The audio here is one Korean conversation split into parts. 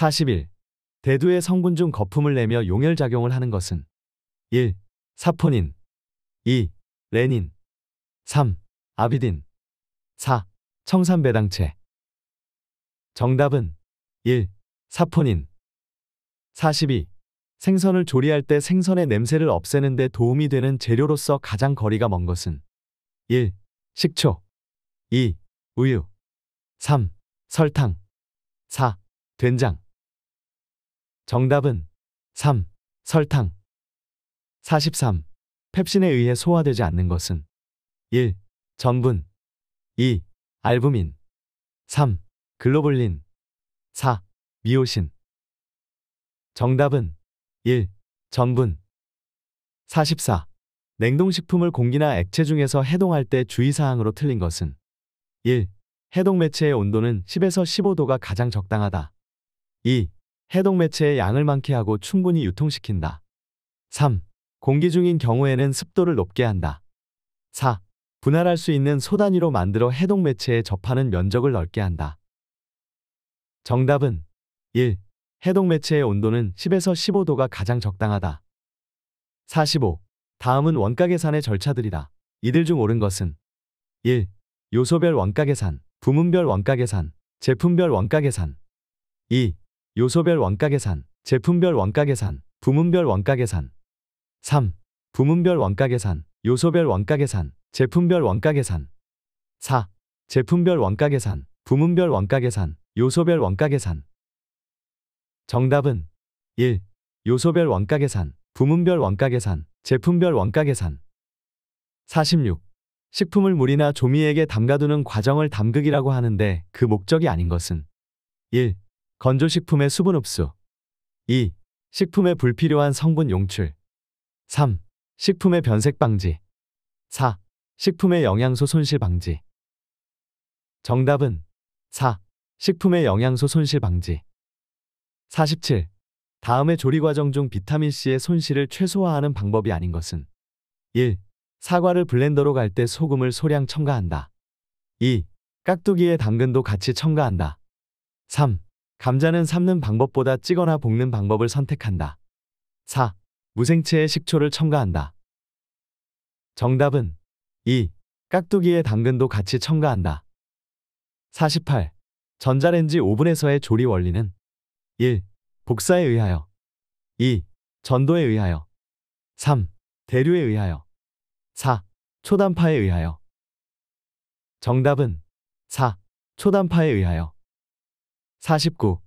41. 대두의 성분 중 거품을 내며 용혈작용을 하는 것은 1. 사포닌 2. 레닌 3. 아비딘 4. 청산배당체 정답은 1. 사포닌 42. 생선을 조리할 때 생선의 냄새를 없애는 데 도움이 되는 재료로서 가장 거리가 먼 것은 1. 식초 2. 우유 3. 설탕 4. 된장 정답은 3. 설탕 43. 펩신에 의해 소화되지 않는 것은 1. 전분 2. 알부민 3. 글로벌린 4. 미오신 정답은 1. 전분 44. 냉동식품을 공기나 액체 중에서 해동할 때 주의사항으로 틀린 것은 1. 해동 매체의 온도는 10에서 15도가 가장 적당하다. 2. 해독 매체의 양을 많게 하고 충분히 유통시킨다. 3. 공기 중인 경우에는 습도를 높게 한다. 4. 분할할 수 있는 소단위로 만들어 해독 매체에 접하는 면적을 넓게 한다. 정답은 1. 해독 매체의 온도는 10에서 15도가 가장 적당하다. 45. 다음은 원가 계산의 절차들이다. 이들 중 옳은 것은 1. 요소별 원가 계산, 부문별 원가 계산, 제품별 원가 계산 2. 요소별 원가 계산, 제품별 원가 계산, 부문별 원가 계산 3. 부문별 원가 계산, 요소별 원가 계산, 제품별 원가 계산 4. 제품별 원가 계산, 부문별 원가 계산, 요소별 원가 계산 정답은 1. 요소별 원가 계산, 부문별 원가 계산, 제품별 원가 계산 46. 식품을 물이나 조미에게 담가두는 과정을 담극이라고 하는데 그 목적이 아닌 것은 1. 건조식품의 수분 흡수 2. 식품의 불필요한 성분 용출 3. 식품의 변색 방지 4. 식품의 영양소 손실 방지 정답은 4. 식품의 영양소 손실 방지 47. 다음의 조리 과정 중 비타민C의 손실을 최소화하는 방법이 아닌 것은 1. 사과를 블렌더로 갈 때 소금을 소량 첨가한다. 2. 깍두기에 당근도 같이 첨가한다. 3. 감자는 삶는 방법보다 찌거나 볶는 방법을 선택한다. 4. 무생채에 식초를 첨가한다. 정답은 2. 깍두기에 당근도 같이 첨가한다. 48. 전자레인지 오븐에서의 조리 원리는 1. 복사에 의하여 2. 전도에 의하여 3. 대류에 의하여 4. 초단파에 의하여 정답은 4. 초단파에 의하여 49.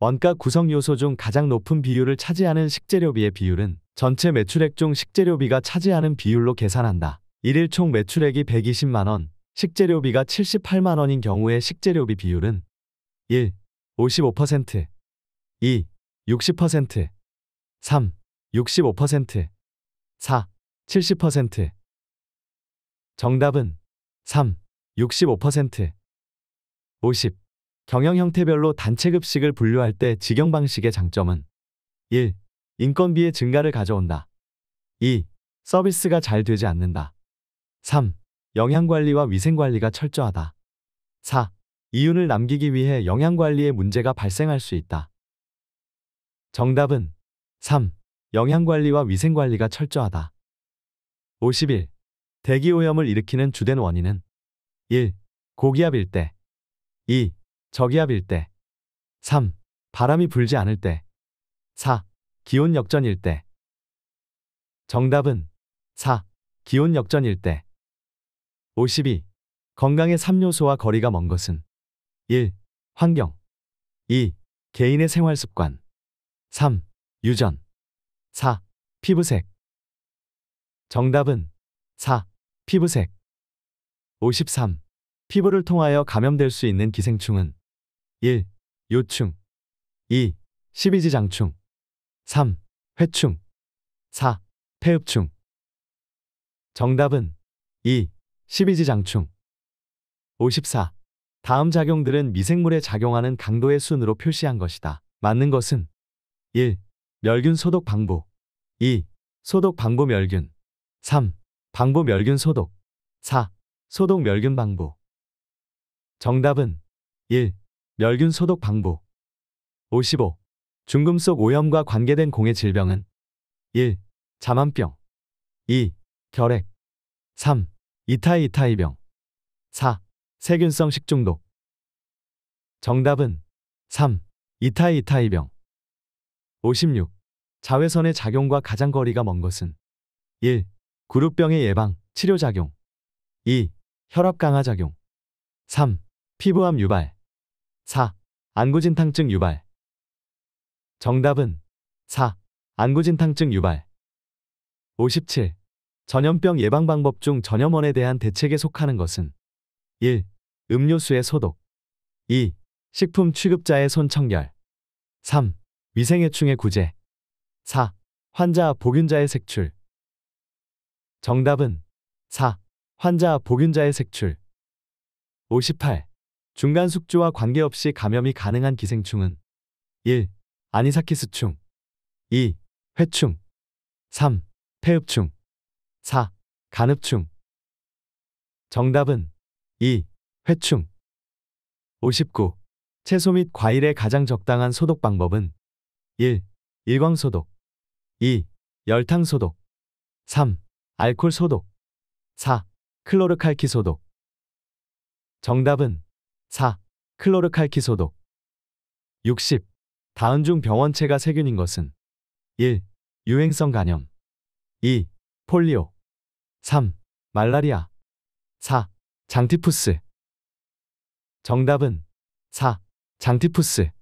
원가 구성 요소 중 가장 높은 비율을 차지하는 식재료비의 비율은 전체 매출액 중 식재료비가 차지하는 비율로 계산한다. 1일 총 매출액이 120만원, 식재료비가 78만원인 경우의 식재료비 비율은 1. 55% 2. 60% 3. 65% 4. 70% 정답은 3. 65% 50. 경영 형태별로 단체 급식을 분류할 때 직영 방식의 장점은 1. 인건비의 증가를 가져온다. 2. 서비스가 잘 되지 않는다. 3. 영양관리와 위생관리가 철저하다. 4. 이윤을 남기기 위해 영양관리에 문제가 발생할 수 있다. 정답은 3. 영양관리와 위생관리가 철저하다. 51. 대기오염을 일으키는 주된 원인은 1. 고기압일 때 2. 저기압일 때 3. 바람이 불지 않을 때 4. 기온 역전일 때 정답은 4. 기온 역전일 때 52. 건강의 3요소와 거리가 먼 것은 1. 환경 2. 개인의 생활 습관 3. 유전 4. 피부색 정답은 4. 피부색 53. 피부를 통하여 감염될 수 있는 기생충은 1. 요충 2. 12지 장충 3. 회충 4. 폐흡충 정답은 2. 12지 장충 54. 다음 작용들은 미생물에 작용하는 강도의 순으로 표시한 것이다. 맞는 것은 1. 멸균 소독 방부 2. 소독 방부 멸균 3. 방부 멸균 소독 4. 소독 멸균 방부 정답은 1. 멸균 소독 방법 55. 중금 속 오염과 관계된 공해 질병은 1. 자만병 2. 결핵 3. 이타이 이타이병 4. 세균성 식중독 정답은 3. 이타이 이타이병 56. 자외선의 작용과 가장 거리가 먼 것은 1. 구루병의 예방, 치료 작용 2. 혈압 강화 작용 3. 피부암 유발 4. 안구진탕증 유발 정답은 4. 안구진탕증 유발 57. 전염병 예방 방법 중 전염원에 대한 대책에 속하는 것은 1. 음료수의 소독 2. 식품 취급자의 손 청결 3. 위생해충의 구제 4. 환자 보균자의 색출 정답은 4. 환자 보균자의 색출 58. 중간 숙주와 관계없이 감염이 가능한 기생충은 1. 아니사키스충 2. 회충 3. 폐흡충 4. 간흡충 정답은 2. 회충 59. 채소 및과일의 가장 적당한 소독 방법은 1. 일광소독 2. 열탕소독 3. 알콜 소독 4. 클로르칼키 소독 정답은 4. 클로르칼키 소독 60. 다운 중 병원체가 세균인 것은 1. 유행성 간염 2. 폴리오 3. 말라리아 4. 장티푸스 정답은 4. 장티푸스